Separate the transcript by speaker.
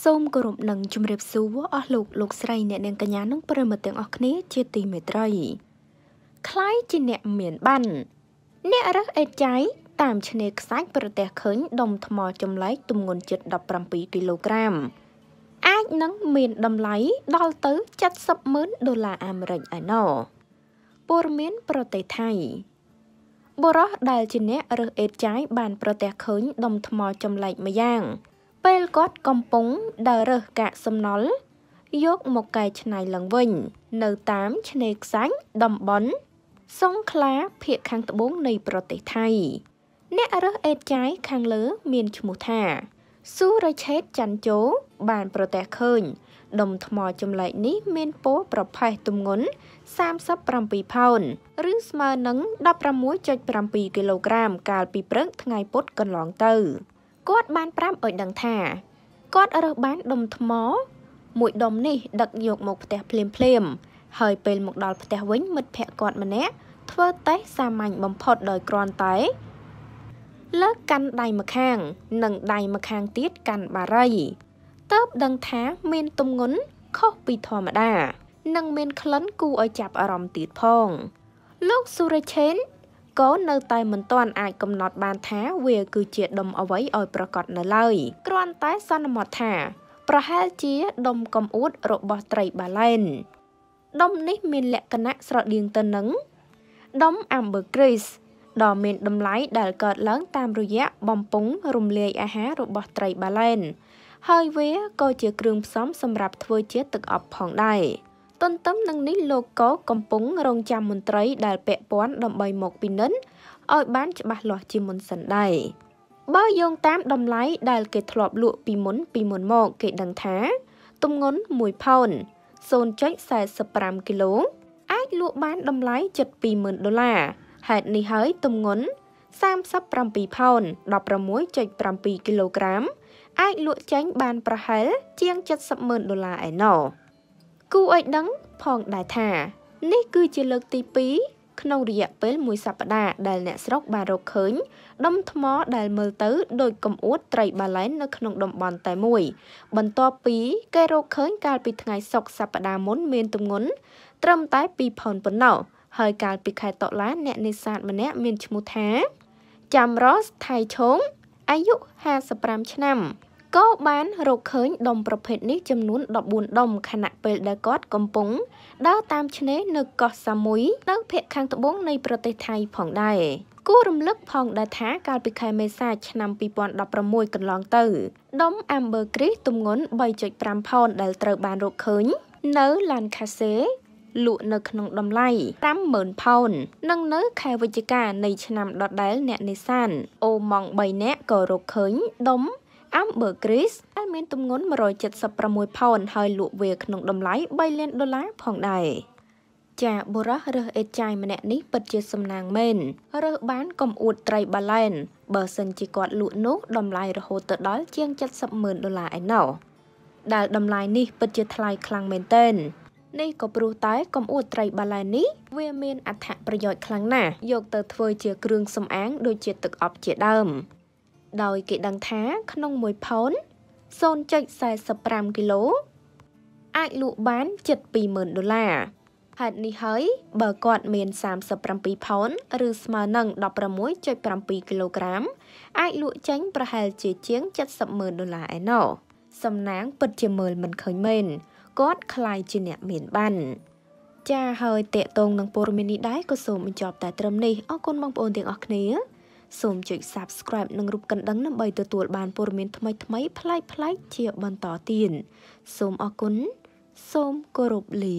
Speaker 1: សូមគោរពនឹងជម្រាបសួរអស់លោកលោកស្រីអ្នកនាងកញ្ញានិងប្រិមត្តទាំងអស់គ្នា ជាទីមេត្រីคล้ายជាអ្នកមានបាន អ្នករើសអេតចៃតាមឆ្នេរខ្សាច់ប្រទេសឃើញដុំថ្មចម្លែកទម្ងន់ជិត17គីឡូក្រាមអាចនឹងមានតម្លៃដល់ទៅ70ម៉ឺនដុល្លារអាមេរិកឯណោះព័ត៌មានប្រទេសថៃបុរសដែលជាអ្នករើសអេតចៃបាន ប្រទេសឃើញដុំថ្មចម្លែកម្យ៉ាងពេលគាត់កំពុង ដើររើសកាកសំណល់យកមកកែច្នៃឡើងវិញ នៅតាមឆ្នេរខ្សាញ់តំបន់សុងខ្លាភៀកខាងត្បូងនៃប្រទេសថៃអ្នករើសអេតចាយខាងលើមានឈ្មោះថាស៊ូរឆេតច័ន្ទជោបានប្រទះឃើញដុំថ្មចម្លែកនេះមានពណ៌ប្រផេះទម្ងន់37ផោនឬស្មើនឹង16.7គីឡូក្រាមកាលពីព្រឹកថ្ងៃពុធកន្លងទៅគាត់បានប្រាប់ឲ្យដឹងថាគាត់រើសបានដុំថ្មមួយដុំនេះដឹកយកមកផ្ទះភ្លាមភ្លាមហើយពេលមកដល់ផ្ទះវិញ មិត្តភ័ក្តិគាត់ម្នាក់ធ្វើតេស្តសាមញ្ញបំផុតដោយគ្រាន់តែលើកកាន់ដៃម្ខាង និងដៃម្ខាងទៀតកាន់បារីតើបដឹងថាមានទំងន់ខុសពីធម្មតា និងមានក្លិនគួរឲ្យចាប់អារម្មណ៍ទៀតផងលោកស៊ូរ៉េឆេនកូននៅតែមិនទាន់អាចកំណត់បានថាវាគឺជាដុំអ្វីឲ្យប្រកបនៅឡើយគ្រាន់តែសន្មតថាប្រហែលជាដុំកំអួតរបស់ត្រីបាឡែនដុំនេះមានលក្ខណៈស្រដៀងទៅនឹងដុំ ambergris ដ៏មានតម្លៃដែលកើតឡើងតាមរយៈបំពង់រំលាយអាហាររបស់ត្រីបាឡែន ហើយវាក៏ជាគ្រឿងផ្សំសម្រាប់ធ្វើជាទឹកអប់ផងដែរទន្ទឹមនឹងនេះលោកក៏កំពុងរងចាំមន្ត្រីដែលពាក់ព័ន្ធដើម្បីមកពិនិត្យឲ្យ បានច្បាស់លាស់ជាមុនសិនដែរបើយោងតាមតម្លៃដែល គេធ្លាប់លក់ពីមុនពីមុនមកគេដឹងថាទម្ងន់1ផោន0.45គីឡូអាចលក់បានតម្លៃជិត20,000ដុល្លារហេតុនេះហើយទម្ងន់37ផោន16.7គីឡូក្រាមអាចលក់ចេញបានប្រហែល ជាង70,000ដុល្លារឯណោះ។គូឲ្យដឹងផងដែរថានេះគឺជាលើកទី2ក្នុងរយៈពេលមួយសប្តាហ៍ដែលអ្នកស្រុកបានរកឃើញដុំថ្មដែលមើលទៅដូចកំអួតត្រីបាឡែននៅក្នុងតំបន់តែមួយបន្ទាប់ពីគេរកឃើញកាលពីថ្ងៃសុក្រសប្តាហ៍មុនមានទម្ងន់ត្រឹមតែ2ផោនប៉ុណ្ណោះហើយកាលពីខែតុលាអ្នកនេសាទម្នាក់មានឈ្មោះថា ចាំរ៉ូសថៃឈុងអាយុ55ឆ្នាំក៏បានរកឃើញដុំប្រភេទនេះ ចំនួន14ដុំខណៈពេលដែលគាត់កំពុងដើរតាមឆ្នេរនៅកោះសាមុយនៅភូមិខាងត្បូងនៃប្រទេសថៃផងដែរគួររំលឹកផងដែរថាកាលពីខែមេសា ឆ្នាំ2016កន្លងទៅដុំ Amber Crest ទម្ងន់3.5ផោនដែលត្រូវ បានរកឃើញ នៅ Lancaster លក់នៅក្នុងតម្លៃ50000ផោននិងនៅខែវិច្ឆិកានៃ ឆ្នាំដដែលអ្នកនេសាទអូម៉ង3នាក់ក៏រកឃើញដុំ Ambergris ដែលមានទម្ងន់176ផោនហើយលក់វាក្នុងតម្លៃ3លានដុល្លារផងដែរចាបុរសរើសអេតចាយម្នាក់នេះពិតជាសំណាងមែនរើសបានកំអួតត្រីបាឡែនបើសិនជាគាត់ លក់នោះតម្លៃរហូតទៅដល់ជាង70ម៉ឺនដុល្លារឯណោះដែលតម្លៃនេះពិតជាថ្លៃខ្លាំងមែនទែននេះក៏ព្រោះតែ កំអួតត្រីបាឡែននេះវាមានអត្ថប្រយោជន៍ខ្លាំងណាស់យកទៅធ្វើជាគ្រឿងសម្អាង ដូចជាទឹកអប់ជាដើមដោយគេដឹងថា ក្នុង1ផោន0.45គីឡូអាចលក់បានជិត20,000ដុល្លារហេតុនេះហើយ បើគាត់មាន37ផោនឬស្មើនឹង16.7គីឡូក្រាមអាចលក់ចេញប្រហែល ជាជាង70,000ដុល្លារឯណោះសំណាងពិតជាមើលមិនឃើញមែនគាត់ខ្លាយជាអ្នកមានបានចាហើយតេតងនឹងព័ត៌មាននេះដែរក៏សូមបញ្ចប់តែត្រឹមនេះអរគុណបងប្អូនទាំងអស់គ្នាសូមចុច Subscribe និងរូបកណ្ដឹងដើម្បីទទួលបានព័ត៌មានថ្មីៗប្លែកៗជាបន្តទៀតសូមអរគុណសូមគោរពលា